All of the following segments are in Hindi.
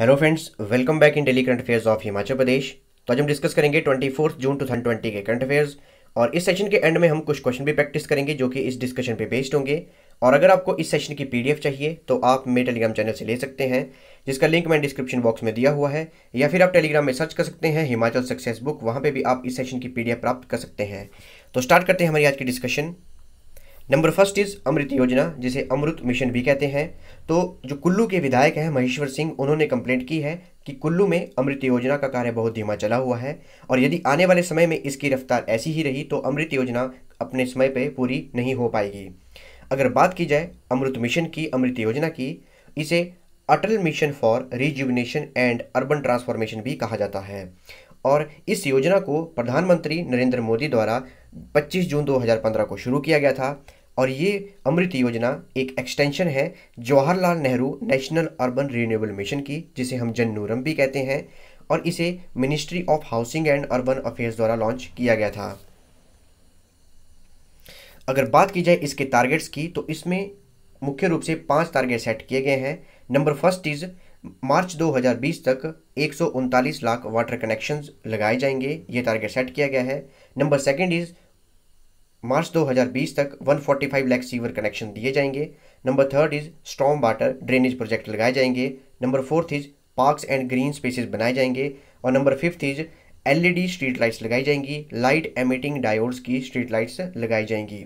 Hello friends welcome back in daily current affairs of Himachal Pradesh तो आज हम डिस्कस करेंगे twenty fourth June two thousand twenty के करंट अफेयर्स और इस सेशन के एंड में हम कुछ क्वेश्चन भी प्रैक्टिस करेंगे जो कि इस डिस्कशन पे बेस्ड होंगे और अगर आपको इस सेशन की पीडीएफ चाहिए तो आप मेरे टेलीग्राम चैनल से ले सकते हैं जिसका लिंक मैंने डिस्क्रिप्शन बॉक्स में दिया हुआ है या फिर आप टेलीग्राम में सर्च कर सकते हैं हिमाचल सक्सेस बुक वहाँ पर भी आप इस सेशन की पी प्राप्त कर सकते हैं तो स्टार्ट करते हैं हमारी आज की discussion number first is Amrut Yojana जिसे अमृत मिशन भी कहते हैं तो जो कुल्लू के विधायक हैं महेश्वर सिंह उन्होंने कंप्लेंट की है कि कुल्लू में अमृत योजना का कार्य बहुत धीमा चला हुआ है और यदि आने वाले समय में इसकी रफ्तार ऐसी ही रही तो अमृत योजना अपने समय पर पूरी नहीं हो पाएगी अगर बात की जाए अमृत मिशन की अमृत योजना की इसे Atal mission for rejuvenation and urban transformation भी कहा जाता है और इस योजना को प्रधानमंत्री नरेंद्र मोदी द्वारा 25 जून 2015 को शुरू किया गया था और ये अमृत योजना एक एक्सटेंशन है Jawaharlal Nehru national urban renewal mission की जिसे हम जन्नूरम भी कहते हैं और इसे ministry of housing and urban affairs द्वारा लॉन्च किया गया था अगर बात की जाए इसके टारगेट्स की तो इसमें मुख्य रूप से पांच टारगेट सेट किए गए हैं नंबर फर्स्ट इज़ मार्च 2020 तक एक लाख वाटर कनेक्शंस लगाए जाएंगे ये टारगेट सेट किया गया है नंबर सेकंड इज़ मार्च 2020 तक 145 लाख सीवर कनेक्शन दिए जाएंगे number third is storm water drainage project लगाए जाएंगे number fourth is parks and green spaces बनाए जाएंगे और number fifth is LED street lights लगाई जाएंगी लाइट एमिटिंग डायोड्स की स्ट्रीट लाइट्स लगाई जाएंगी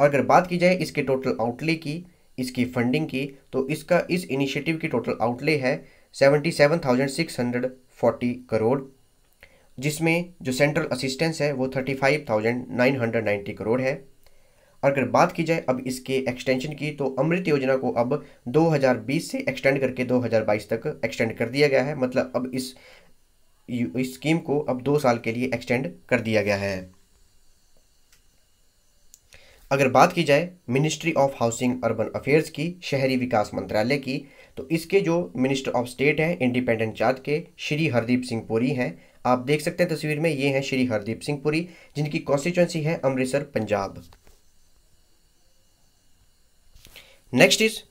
और अगर बात की जाए इसके टोटल आउटले की इसकी फंडिंग की तो इसका इस इनिशिएटिव की टोटल आउटले है seventy seven thousand six hundred forty crore जिसमें जो सेंट्रल असिस्टेंस है वो thirty five thousand nine hundred ninety crore है और अगर बात की जाए अब इसके एक्सटेंशन की तो अमृत योजना को अब 2020 से एक्सटेंड करके 2022 तक एक्सटेंड कर दिया गया है मतलब अब इस इस स्कीम को अब दो साल के लिए एक्सटेंड कर दिया गया है अगर बात की जाए ministry of housing urban affairs की शहरी विकास मंत्रालय की तो इसके जो मिनिस्टर ऑफ स्टेट हैं इंडिपेंडेंट चार्ज के श्री हरदीप सिंह पुरी हैं आप देख सकते हैं तस्वीर में ये हैं श्री हरदीप सिंह पुरी जिनकी कॉन्स्टिट्युएंसी है अमृतसर पंजाब नेक्स्ट इज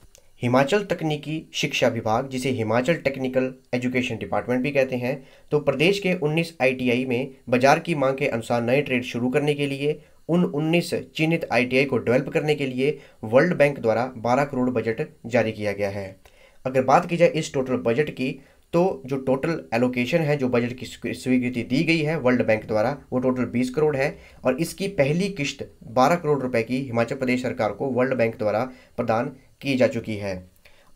हिमाचल तकनीकी शिक्षा विभाग जिसे हिमाचल टेक्निकल एजुकेशन डिपार्टमेंट भी कहते हैं तो प्रदेश के 19 आईटीआई में बाजार की मांग के अनुसार नए ट्रेड शुरू करने के लिए उन 19 चिन्हित आईटीआई को डेवलप करने के लिए वर्ल्ड बैंक द्वारा 12 करोड़ बजट जारी किया गया है अगर बात की जाए इस टोटल बजट की तो जो टोटल एलोकेशन है जो बजट की स्वीकृति दी गई है वर्ल्ड बैंक द्वारा वो टोटल 20 करोड़ है और इसकी पहली किश्त 12 करोड़ रुपए की हिमाचल प्रदेश सरकार को वर्ल्ड बैंक द्वारा प्रदान की जा चुकी है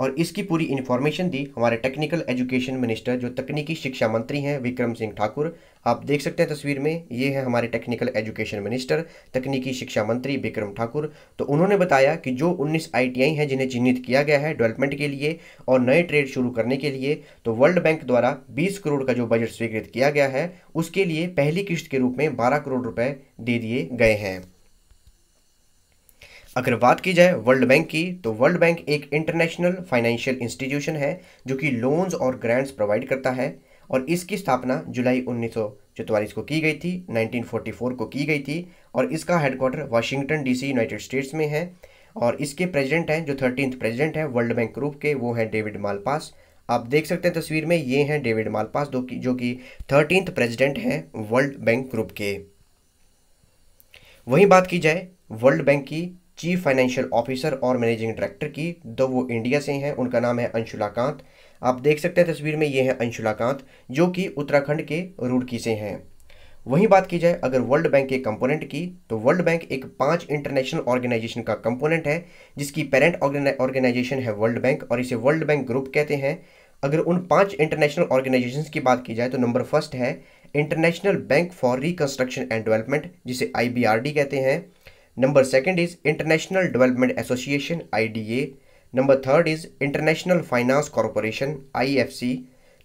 और इसकी पूरी इन्फॉर्मेशन दी हमारे टेक्निकल एजुकेशन मिनिस्टर जो तकनीकी शिक्षा मंत्री हैं विक्रम सिंह ठाकुर आप देख सकते हैं तस्वीर में ये है हमारे टेक्निकल एजुकेशन मिनिस्टर तकनीकी शिक्षा मंत्री विक्रम ठाकुर तो उन्होंने बताया कि जो 19 आईटीआई हैं जिन्हें चिन्हित किया गया है डेवलपमेंट के लिए और नए ट्रेड शुरू करने के लिए तो वर्ल्ड बैंक द्वारा बीस करोड़ का जो बजट स्वीकृत किया गया है उसके लिए पहली किश्त के रूप में बारह करोड़ रुपये दे दिए गए हैं अगर बात की जाए वर्ल्ड बैंक की तो वर्ल्ड बैंक एक इंटरनेशनल फाइनेंशियल इंस्टीट्यूशन है जो कि लोन्स और ग्रांट्स प्रोवाइड करता है और इसकी स्थापना जुलाई उन्नीस को की गई थी 1944 को की गई थी और इसका headquarter Washington DC United States में है और इसके प्रेसिडेंट हैं जो थर्टीन प्रेसिडेंट हैं वर्ल्ड बैंक ग्रुप के वो हैं डेविड मालपास आप देख सकते हैं तस्वीर में ये हैं डेविड मालपास जो कि जो कि थर्टीन प्रेसिडेंट हैं वर्ल्ड बैंक ग्रुप के वहीं बात की जाए वर्ल्ड बैंक की चीफ फाइनेंशियल ऑफिसर और मैनेजिंग डायरेक्टर की दो वो इंडिया से हैं उनका नाम है अंशुला कांत आप देख सकते हैं तस्वीर में ये हैं अंशुला कांत जो कि उत्तराखंड के रुड़की से हैं वहीं बात की जाए अगर वर्ल्ड बैंक के कंपोनेंट की तो वर्ल्ड बैंक एक पांच इंटरनेशनल ऑर्गेनाइजेशन का कंपोनेंट है जिसकी पेरेंट ऑर्गेनाइजेशन है वर्ल्ड बैंक और इसे वर्ल्ड बैंक ग्रुप कहते हैं अगर उन पांच इंटरनेशनल ऑर्गेनाइजेशन की बात की जाए तो नंबर फर्स्ट है international bank for reconstruction and development जिसे आई कहते हैं number second is international development association IDA number third is international finance corporation IFC.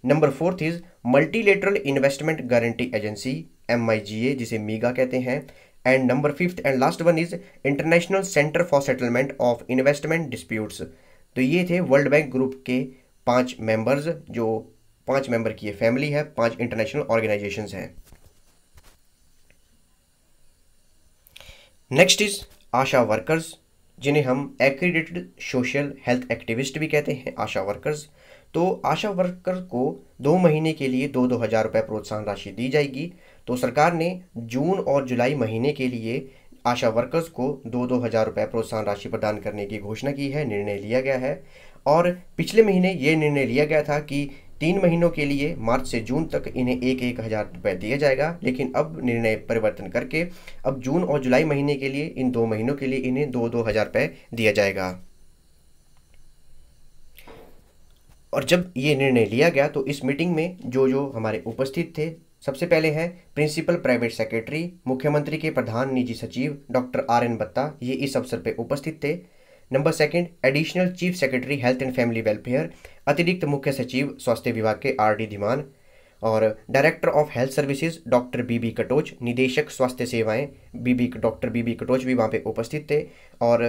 Number fourth is multilateral investment guarantee agency M जिसे मीगा कहते हैं and number fifth and last one is international centre for settlement of investment disputes तो ये थे वर्ल्ड बैंक ग्रुप के पांच मेंबर्स जो पांच मेंबर की फैमिली है पांच इंटरनेशनल ऑर्गेनाइजेशंस हैं नेक्स्ट इज आशा वर्कर्स जिन्हें हम एक्रीडेटेड सोशल हेल्थ एक्टिविस्ट भी कहते हैं आशा वर्कर्स तो आशा वर्कर को दो महीने के लिए दो दो हज़ार रुपये प्रोत्साहन राशि दी जाएगी तो सरकार ने जून और जुलाई महीने के लिए आशा वर्कर्स को दो दो हज़ार रुपये प्रोत्साहन राशि प्रदान करने की घोषणा की है निर्णय लिया गया है और पिछले महीने ये निर्णय लिया गया था कि तीन महीनों के लिए मार्च से जून तक इन्हें एक एक हज़ार रुपए दिया जाएगा लेकिन अब निर्णय परिवर्तन करके अब जून और जुलाई महीने के लिए इन दो महीनों के लिए इन्हें दो दो हज़ार रुपए दिया जाएगा और जब ये निर्णय लिया गया तो इस मीटिंग में जो जो हमारे उपस्थित थे सबसे पहले हैं प्रिंसिपल प्राइवेट सेक्रेटरी मुख्यमंत्री के प्रधान निजी सचिव डॉक्टर आर एन बत्ता ये इस अवसर पर उपस्थित थे number second additional chief secretary health and family welfare अतिरिक्त मुख्य सचिव स्वास्थ्य विभाग के आर डी धीमान और director of health services doctor B B Katoch निदेशक स्वास्थ्य सेवाएं B B doctor B B Katoch भी वहाँ पे उपस्थित थे और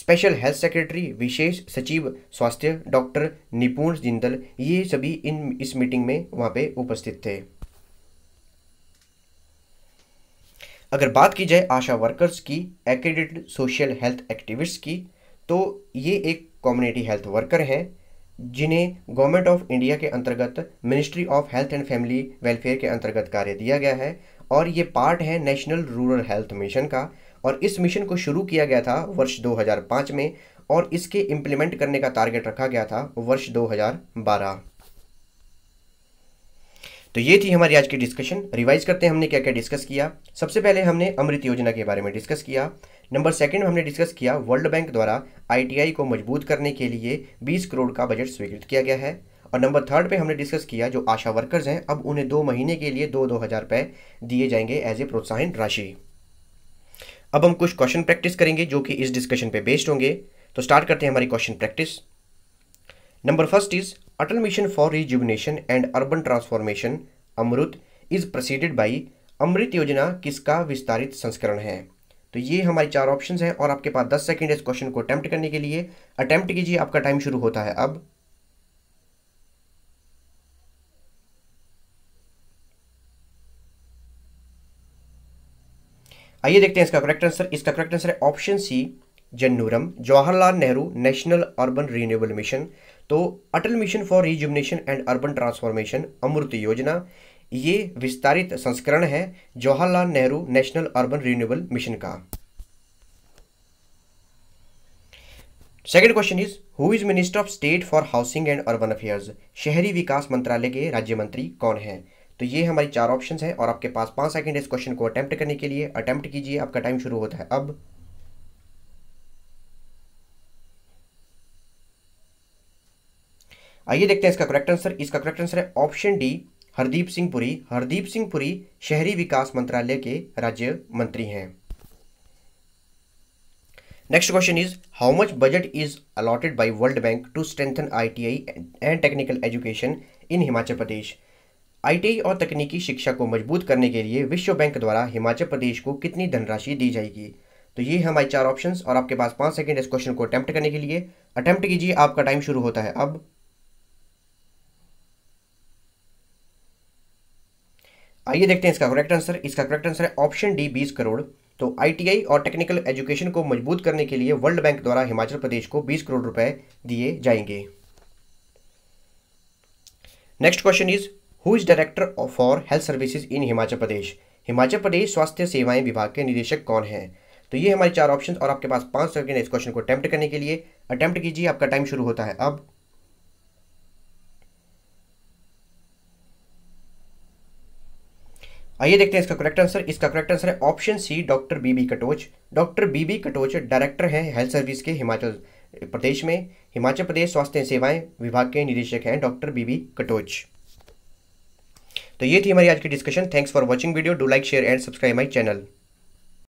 स्पेशल हेल्थ सेक्रेटरी विशेष सचिव स्वास्थ्य डॉक्टर निपुण जिंदल ये सभी इन इस मीटिंग में वहाँ पे उपस्थित थे अगर बात की जाए आशा वर्कर्स की एक्रेडिटेड सोशल हेल्थ एक्टिविस्ट की तो ये एक कम्युनिटी हेल्थ वर्कर हैं जिन्हें गवर्नमेंट ऑफ इंडिया के अंतर्गत ministry of health and family welfare के अंतर्गत कार्य दिया गया है और ये पार्ट है नेशनल रूरल हेल्थ मिशन का और इस मिशन को शुरू किया गया था वर्ष 2005 में और इसके इम्प्लीमेंट करने का टारगेट रखा गया था वर्ष 2012 तो ये थी हमारी आज की डिस्कशन रिवाइज करते हैं हमने क्या क्या डिस्कस किया सबसे पहले हमने अमृत योजना के बारे में डिस्कस किया नंबर सेकंड में हमने डिस्कस किया वर्ल्ड बैंक द्वारा आईटीआई को मजबूत करने के लिए 20 करोड़ का बजट स्वीकृत किया गया है और नंबर थर्ड पे हमने डिस्कस किया जो आशा वर्कर्स हैं अब उन्हें दो महीने के लिए दो दो हज़ार दिए जाएंगे एज ए प्रोत्साहन राशि अब हम कुछ क्वेश्चन प्रैक्टिस करेंगे जो कि इस डिस्कशन पे बेस्ड होंगे तो स्टार्ट करते हैं हमारी question practice number first is Atal mission for Rejuvenation and urban transformation Amrut is preceded by Amrut Yojana किसका विस्तारित संस्करण है तो ये हमारे चार ऑप्शन हैं और आपके पास दस सेकेंड इस क्वेश्चन को अटैम्प्ट करने के लिए अटैम्प्ट कीजिए आपका टाइम शुरू होता है अब आइए देखते हैं इसका करेक्ट आंसर इसका करेक्ट आंसर है option C JNNURM Jawaharlal Nehru national urban renewable mission तो Atal mission for rejuvenation and urban transformation Amrut Yojana ये विस्तारित संस्करण है Jawaharlal Nehru national urban renewable mission का second question is who is minister of state for housing and urban affairs शहरी विकास मंत्रालय के राज्य मंत्री कौन है तो ये हमारी चार ऑप्शंस हैं और आपके पास पाँच सेकंड इस क्वेश्चन को अटैम्प्ट करने के लिए अटैम्प्ट कीजिए आपका टाइम शुरू होता है अब आइए देखते हैं इसका करेक्ट आंसर इसका करेक्ट आंसर है ऑप्शन डी हरदीप सिंह पुरी हरदीप सिंह पुरी शहरी विकास मंत्रालय के राज्य मंत्री हैं next question is how much budget is allotted by World Bank to strengthen ITI and technical education in Himachal Pradesh ITI और तकनीकी शिक्षा को मजबूत करने के लिए विश्व बैंक द्वारा हिमाचल प्रदेश को कितनी धनराशि दी जाएगी तो ये हमारे चार ऑप्शन और आपके पास पांच सेकेंड इस क्वेश्चन को अटैम्प्ट करने के लिए अटैम्प्ट कीजिए आपका टाइम शुरू होता है अब आइए देखते हैं इसका करेक्ट आंसर इसका करेक्ट आंसर है ऑप्शन डी बीस करोड़ तो आईटीआई और टेक्निकल एजुकेशन को मजबूत करने के लिए वर्ल्ड बैंक द्वारा हिमाचल प्रदेश को 20 करोड़ रुपए दिए जाएंगे next question is who is director for health services in Himachal Pradesh Himachal Pradesh स्वास्थ्य सेवाएं विभाग के निदेशक कौन हैं तो ये हमारे चार ऑप्शन और आपके पास पांच सेकेंड इस क्वेश्चन को अटैम्प्ट करने के लिए अटैम्प्ट कीजिए आपका टाइम शुरू होता है अब आइए देखते हैं इसका करेक्ट आंसर इसका करेक्ट आंसर है option C doctor B B Katoch doctor B B Katoch director है हेल्थ सर्विस के हिमाचल प्रदेश में हिमाचल प्रदेश स्वास्थ्य सेवाएं विभाग के निदेशक हैं डॉक्टर बीबी कटोच तो ये थी हमारी आज की discussion thanks for watching video do like share and subscribe my channel